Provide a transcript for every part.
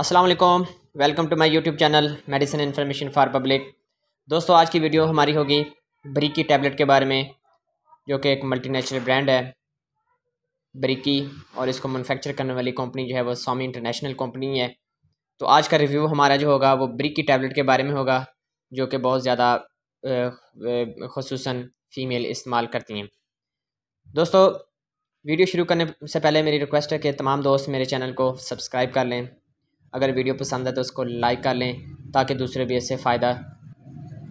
Aslam welcome to my YouTube channel medicine information for public दोस्तों आज की वीडियो हमारी होगी ब्रिकी टैबलेट के बारे में जो कि एक मल्टीनेशनल ब्रांड है ब्रिकी और इसको मैनुफेक्चर करने वाली कंपनी जो है वो स्वामी इंटरनेशनल कंपनी है तो आज का रिव्यू हमारा जो होगा वो ब्रिकी टैबलेट के बारे में होगा जो कि बहुत ज़्यादा खसूस फ़ीमेल इस्तेमाल करती हैं दोस्तों वीडियो शुरू करने से पहले मेरी रिक्वेस्ट है कि तमाम दोस्त मेरे चैनल को सब्सक्राइब कर लें अगर वीडियो पसंद है तो उसको लाइक कर लें ताकि दूसरे भी इससे फ़ायदा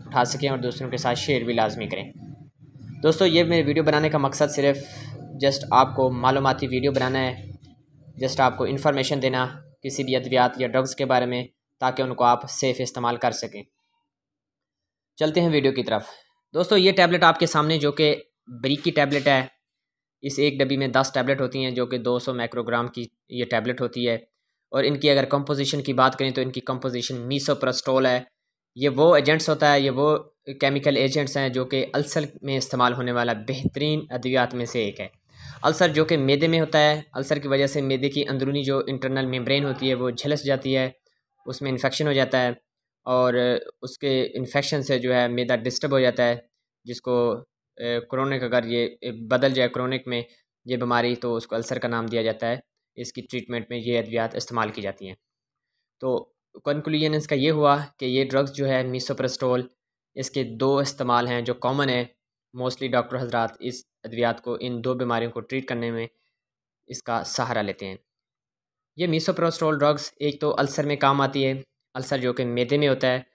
उठा सकें और दूसरों के साथ शेयर भी लाजमी करें दोस्तों ये मेरे वीडियो बनाने का मकसद सिर्फ जस्ट आपको मालूमती वीडियो बनाना है जस्ट आपको इन्फॉर्मेशन देना किसी भी अद्वियात या ड्रग्स के बारे में ताकि उनको आप सेफ़ इस्तेमाल कर सकें चलते हैं वीडियो की तरफ दोस्तों ये टैबलेट आपके सामने जो कि ब्रिक की टैबलेट है इस एक डब्बी में दस टैबलेट होती हैं जो कि 200 माइक्रोग्राम की ये टैबलेट होती है और इनकी अगर कंपोजिशन की बात करें तो इनकी कंपोजिशन मीसोप्रस्टोल है ये वो एजेंट्स होता है ये वो केमिकल एजेंट्स हैं जो कि अल्सर में इस्तेमाल होने वाला बेहतरीन अद्वियात में से एक है अल्सर जो कि मैदे में होता है अल्सर की वजह से मैदे की अंदरूनी जो इंटरनल मेम्ब्रेन होती है वो झलस जाती है उसमें इन्फेक्शन हो जाता है और उसके इन्फेक्शन से जो है मैदा डिस्टर्ब हो जाता है जिसको क्रोनिक अगर ये बदल जाए क्रोनिक में ये बीमारी तो उसको अल्सर का नाम दिया जाता है इसकी ट्रीटमेंट में ये अद्वियात इस्तेमाल की जाती हैं तो कंक्लूजन इसका ये हुआ कि ये ड्रग्स जो है मिसोप्रस्टोल इसके दो इस्तेमाल हैं जो कॉमन है मोस्टली डॉक्टर हजरात इस अद्वियात को इन दो बीमारियों को ट्रीट करने में इसका सहारा लेते हैं ये मिसोप्रोस्टोल ड्रग्स एक तो अल्सर में काम आती है अल्सर जो कि मैदे में होता है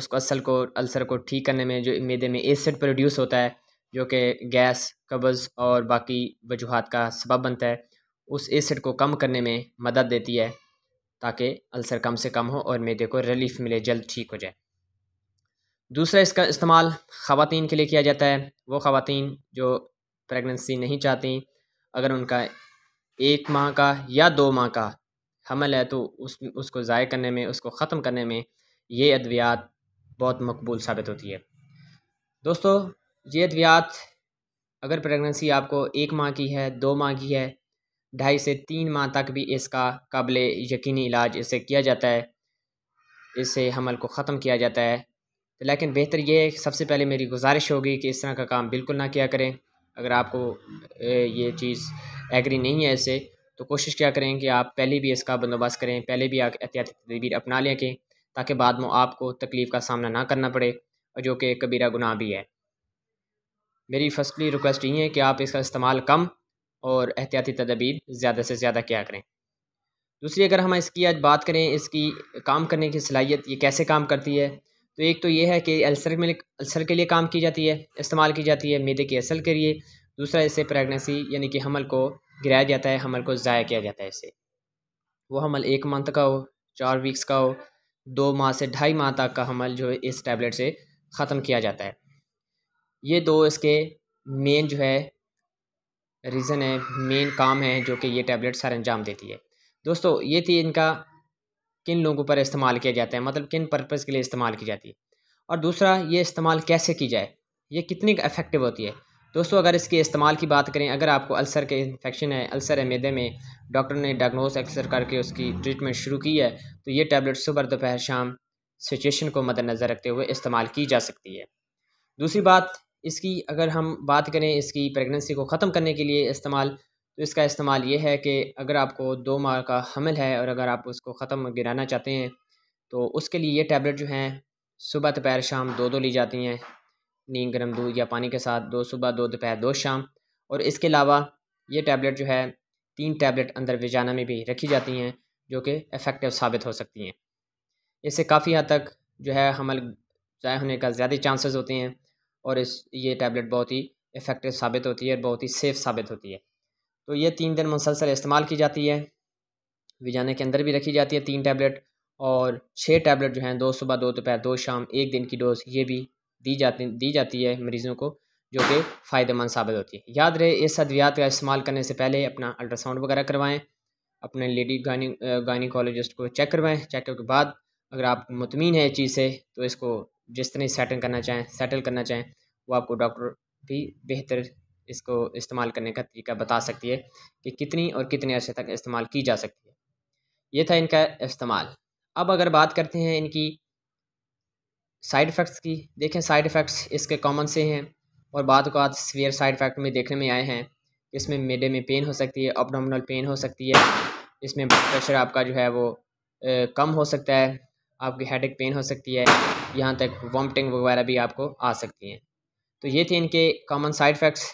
उसको असल को अल्सर को ठीक करने में जो मैदे में एसिड प्रोड्यूस होता है जो कि गैस कब्ज़ और बाकी वजूहत का सबब बनता है उस एसिड को कम करने में मदद देती है ताकि अल्सर कम से कम हो और मेदे को रिलीफ मिले जल्द ठीक हो जाए दूसरा इसका इस्तेमाल ख़वान के लिए किया जाता है वो ख़वान जो प्रेगनेंसी नहीं चाहती अगर उनका एक माह का या दो माह का हमल है तो उस उसको ज़ाय करने में उसको ख़त्म करने में ये अद्वियात बहुत मकबूल साबित होती है दोस्तों ये अद्वियात अगर प्रेगनेंसी आपको एक माह की है दो माह की है ढाई से तीन माह तक भी इसका काबिल यकीनी इलाज इसे किया जाता है इससे हमल को ख़त्म किया जाता है लेकिन बेहतर यह है सबसे पहले मेरी गुजारिश होगी कि इस तरह का काम बिल्कुल ना किया करें अगर आपको ये चीज़ एग्री नहीं है इसे तो कोशिश क्या करें कि आप पहले भी इसका बंदोबस्त करें पहले भी आप एहतियाती तदबीर अपना लें कि ताकि बाद में आपको तकलीफ़ का सामना ना करना पड़े और जो कि कबीरा गुनाह भी है मेरी फर्स्टली रिक्वेस्ट ये है कि आप इसका इस्तेमाल कम और एहतियाती तदाबीर ज़्यादा से ज़्यादा क्या करें दूसरी अगर हम इसकी आज बात करें इसकी काम करने की सलाहियत ये कैसे काम करती है तो एक तो ये है कि अल्सर में अल्सर के लिए काम की जाती है इस्तेमाल की जाती है मेदे की असल के लिए दूसरा इसे प्रेगनेंसी यानी कि हमल को गिराया जाता है हमल को ज़ाया किया जाता है इसे वो हमल एक मंथ का हो चार वीक्स का हो दो माह से ढाई माह तक का हमल जो है इस टैबलेट से ख़त्म किया जाता है ये दो इसके मेन जो है रीज़न है मेन काम है जो कि ये टैबलेट सर अंजाम देती है दोस्तों ये थी इनका किन लोगों पर इस्तेमाल किया जाता है मतलब किन पर्पज़ के लिए इस्तेमाल की जाती है और दूसरा ये इस्तेमाल कैसे की जाए ये कितनी इफेक्टिव होती है दोस्तों अगर इसके इस्तेमाल की बात करें अगर आपको अल्सर के इन्फेक्शन है अल्सर है मैदे में डॉक्टर ने डायग्नोस अक्सर करके उसकी ट्रीटमेंट शुरू की है तो ये टैबलेट सुबह दोपहर शाम सिचुएशन को मद्दनज़र रखते हुए इस्तेमाल की जा सकती है दूसरी बात इसकी अगर हम बात करें इसकी प्रेगनेंसी को ख़त्म करने के लिए इस्तेमाल तो इसका इस्तेमाल ये है कि अगर आपको दो माह का हमल है और अगर आप उसको ख़त्म गिराना चाहते हैं तो उसके लिए ये टैबलेट जो हैं सुबह दोपहर शाम दो दो ली जाती हैं नींद गर्म दूध या पानी के साथ दो सुबह दो दोपहर दो शाम और इसके अलावा ये टैबलेट जो है तीन टैबलेट अंदर विजाना में भी रखी जाती हैं जो कि इफ़ेक्टिव साबित हो सकती हैं इससे काफ़ी हद तक जो है हमल ज़ाय होने का ज़्यादा चांसेस होते हैं और इस ये टैबलेट बहुत ही इफ़ेक्टिव साबित होती है और बहुत ही सेफ़ साबित होती है तो ये तीन दिन मुसलसल इस्तेमाल की जाती है विजाने के अंदर भी रखी जाती है तीन टैबलेट और छः टैबलेट जो हैं दो सुबह दो दोपहर दो शाम एक दिन की डोज ये भी दी जाती दी जाती है मरीज़ों को जो कि फ़ायदेमंद साबित होती है याद रहे इस अद्वियात का इस्तेमाल करने से पहले अपना अल्ट्रासाउंड वगैरह करवाएँ अपने लेडी गाइनी को चेक करवाएँ चेक के बाद अगर आप मुतमिन है इस चीज़ से तो इसको जिस तरह सेटल करना चाहें सेटल करना चाहें वो आपको डॉक्टर भी बेहतर इसको इस्तेमाल करने का तरीका बता सकती है कि कितनी और कितने अर्से तक इस्तेमाल की जा सकती है ये था इनका इस्तेमाल अब अगर बात करते हैं इनकी साइड इफ़ेक्ट्स की देखें साइड इफ़ेक्ट्स इसके कॉमन से हैं और बाद को सीवियर साइड इफ़ेक्ट में देखने में आए हैं इसमें मेडे में पेन हो सकती है अपडोमिनल पेन हो सकती है इसमें ब्लड प्रेशर आपका जो है वो ए, कम हो सकता है आपकी एक पेन हो सकती है यहाँ तक वॉमटिंग वगैरह भी आपको आ सकती हैं तो ये थे इनके कॉमन साइड इफ़ेक्ट्स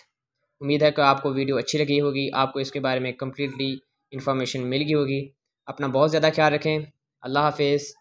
उम्मीद है कि आपको वीडियो अच्छी लगी होगी आपको इसके बारे में कम्प्लीटली इन्फॉर्मेशन मिल गई होगी अपना बहुत ज़्यादा ख्याल रखें अल्लाह हाफिज़